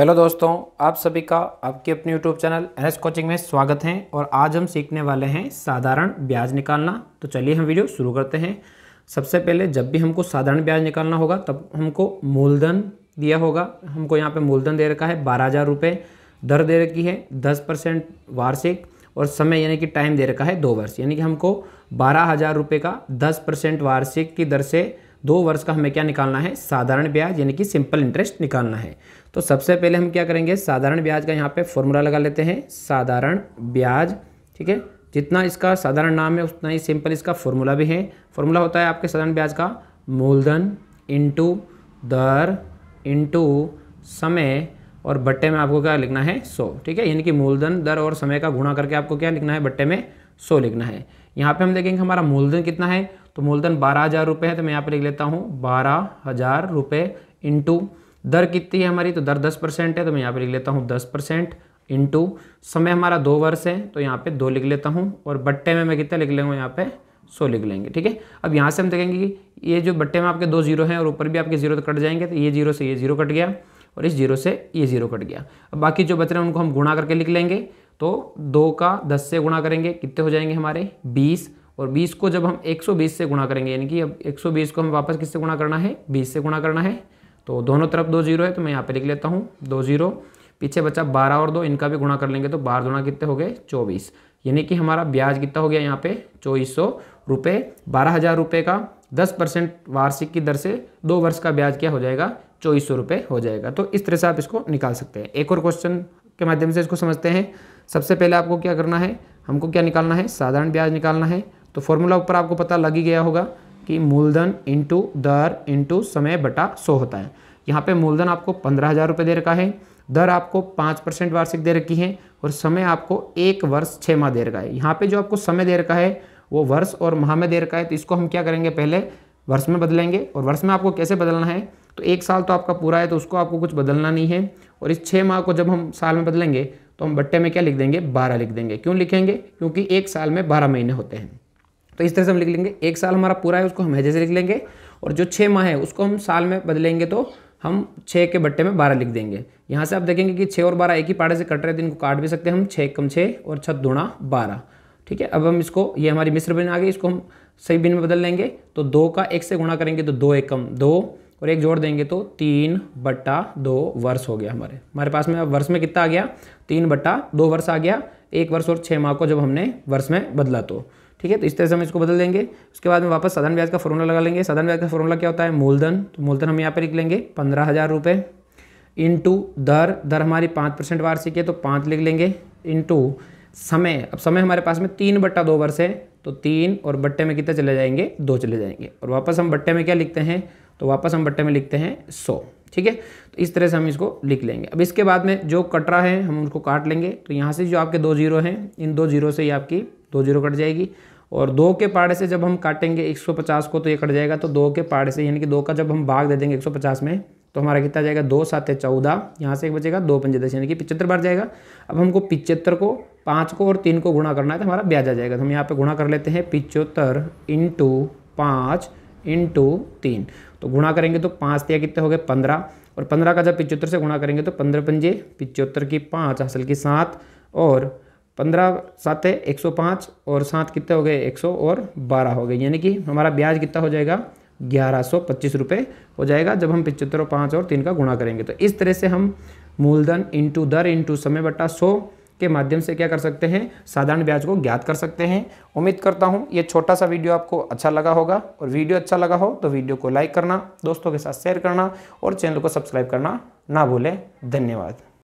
hello दोस्तों आप सभी का आपके अपने यूट्यूब चैनल एस कोचिंग में स्वागत है और आज हम सीखने वाले हैं साधारण ब्याज निकालना तो चलिए हम वीडियो शुरू करते हैं सबसे पहले जब भी हमको साधारण ब्याज निकालना होगा तब हमको मूलधन दिया होगा हमको यहाँ पे मूलधन दे रखा है बारह हज़ार रुपये दर दे रखी है दस परसेंट वार्षिक और समय यानी कि टाइम दे रखा है दो वर्ष यानी कि हमको बारह हज़ार रुपये का दस परसेंट वार्षिक की दर से दो वर्ष का हमें क्या निकालना है साधारण ब्याज यानी कि सिंपल इंटरेस्ट निकालना है तो सबसे पहले हम क्या करेंगे साधारण ब्याज का यहाँ पे फॉर्मूला लगा लेते हैं साधारण ब्याज ठीक है जितना इसका साधारण नाम है उतना ही सिंपल इसका फॉर्मूला भी है फॉर्मूला होता है आपके साधारण ब्याज का मूलधन इंटू दर इंटू समय और बट्टे में आपको क्या लिखना है सो ठीक है यानी कि मूलधन दर और समय का गुणा करके आपको क्या लिखना है बट्टे में सो लिखना है यहाँ पे हम देखेंगे हमारा मूलधन कितना है तो मूलधन बारह हज़ार रुपये है तो मैं यहाँ पर लिख लेता हूँ बारह हज़ार रुपये इंटू दर कितनी है हमारी तो दर दस परसेंट है तो मैं यहाँ पर लिख लेता हूँ दस परसेंट इंटू समय हमारा दो वर्ष है तो यहाँ पे दो लिख लेता हूँ और बट्टे में मैं कितना लिख लेंगे यहाँ पे सौ लिख लेंगे ठीक है अब यहाँ से हम देखेंगे कि ये जो बट्टे में आपके दो जीरो हैं और ऊपर भी आपके जीरो तो कट जाएंगे तो ये जीरो से ये जीरो कट गया और इस जीरो से ये जीरो कट गया अब बाकी जो बच रहे हैं उनको हम गुणा करके लिख लेंगे तो दो का दस से गुणा करेंगे कितने हो जाएंगे हमारे बीस और 20 को जब हम 120 से गुणा करेंगे यानी कि अब 120 को हम वापस किससे गुणा करना है 20 से गुणा करना है तो दोनों तरफ दो जीरो है तो मैं यहाँ पे लिख लेता हूँ दो जीरो पीछे बचा बारह और दो इनका भी गुणा कर लेंगे तो बारह गुणा कितने हो गए चौबीस यानी कि हमारा ब्याज कितना हो गया यहाँ पे चौबीस सौ रुपये बारह हज़ार रुपये का दस परसेंट वार्षिक की दर से दो वर्ष का ब्याज क्या हो जाएगा चौबीस सौ रुपये हो जाएगा तो इस तरह से आप इसको निकाल सकते हैं एक और क्वेश्चन के माध्यम से इसको समझते हैं सबसे पहले आपको क्या करना है हमको क्या निकालना है साधारण ब्याज निकालना है तो फॉर्मूला ऊपर आपको पता लग ही गया होगा कि मूलधन इंटू दर इंटू समय बटा सौ होता है यहाँ पे मूलधन आपको पंद्रह हज़ार रुपये दे रखा है दर आपको पाँच परसेंट वार्षिक दे रखी है और समय आपको एक वर्ष छः माह दे रखा है यहाँ पे जो आपको समय दे रखा है वो वर्ष और माह में दे रखा है तो इसको हम क्या करेंगे पहले वर्ष में बदलेंगे और वर्ष में आपको कैसे बदलना है तो एक साल तो आपका पूरा है तो उसको आपको कुछ बदलना नहीं है और इस छः माह को जब हम साल में बदलेंगे तो हम बट्टे में क्या लिख देंगे बारह लिख देंगे क्यों लिखेंगे क्योंकि एक साल में बारह महीने होते हैं तो इस तरह से हम लिख लेंगे एक साल हमारा पूरा है उसको हम हैजे से लिख लेंगे और जो छः माह है उसको हम साल में बदलेंगे तो हम छः के बट्टे में बारह लिख देंगे यहाँ से आप देखेंगे कि छः और बारह एक ही पाड़े से कट रहे थे तो इनको काट भी सकते हैं हम छः कम छः और छत दूना बारह ठीक है अब हम इसको ये हमारी मिश्र बिन आ गई इसको हम सही बिन में बदल लेंगे तो दो का एक से गुणा करेंगे तो दो एक कम दो और एक जोड़ देंगे तो तीन बट्टा दो वर्ष हो गया हमारे हमारे पास में अब वर्ष में कितना आ गया तीन बट्टा दो वर्ष आ गया एक वर्ष और छः माह को जब हमने वर्ष में बदला तो ठीक है तो इस तरह से हम इसको बदल देंगे उसके बाद में वापस साधन ब्याज का फॉर्मूला लगा लेंगे साधन ब्याज का फॉर्मूला क्या होता है मूलधन तो मूलधन हम यहाँ पर लिख लेंगे पंद्रह हज़ार रुपये इंटू दर दर हमारी पाँच परसेंट वार्षिक है तो पाँच लिख लेंगे इंटू समय अब समय हमारे पास में तीन बट्टा दो वर्ष है तो तीन और बट्टे में कितने चले जाएंगे दो चले जाएंगे और वापस हम बट्टे में क्या लिखते हैं तो वापस हम बट्टे में लिखते हैं सौ ठीक है तो इस तरह से हम इसको लिख लेंगे अब इसके बाद में जो कटरा है हम उनको काट लेंगे तो यहाँ से जो आपके दो जीरो हैं इन दो जीरो से ही आपकी दो जीरो कट जाएगी और दो के पाड़े से जब हम काटेंगे 150 को तो ये कट जाएगा तो दो के पाड़े से यानी कि दो का जब हम भाग दे देंगे 150 में तो हमारा कितना जाएगा दो सात चौदह यहाँ से एक बचेगा दो पंजे दस यानी कि पिचहत्तर बार जाएगा अब हमको पिचहत्तर को पाँच को और तीन को गुणा करना है तो हमारा ब्याज आ जाएगा तो हम यहाँ पर गुणा कर लेते हैं पिचहत्तर इंटू पाँच इंटू तीन तो गुणा करेंगे तो पाँच त्याग कितने हो गए पंद्रह और पंद्रह का जब पिचहत्तर से गुणा करेंगे तो पंद्रह पंजे पिचहत्तर की पाँच हासिल की सात और पंद्रह सात है एक सौ पाँच और सात कितने हो गए एक सौ और बारह हो गए यानी कि हमारा ब्याज कितना हो जाएगा ग्यारह सौ पच्चीस रुपये हो जाएगा जब हम पिचहत्तर पाँच और तीन का गुणा करेंगे तो इस तरह से हम मूलधन इंटू दर इंटू समय बट्टा सौ के माध्यम से क्या कर सकते हैं साधारण ब्याज को ज्ञात कर सकते हैं उम्मीद करता हूँ ये छोटा सा वीडियो आपको अच्छा लगा होगा और वीडियो अच्छा लगा हो तो वीडियो को लाइक करना दोस्तों के साथ शेयर करना और चैनल को सब्सक्राइब करना ना भूलें धन्यवाद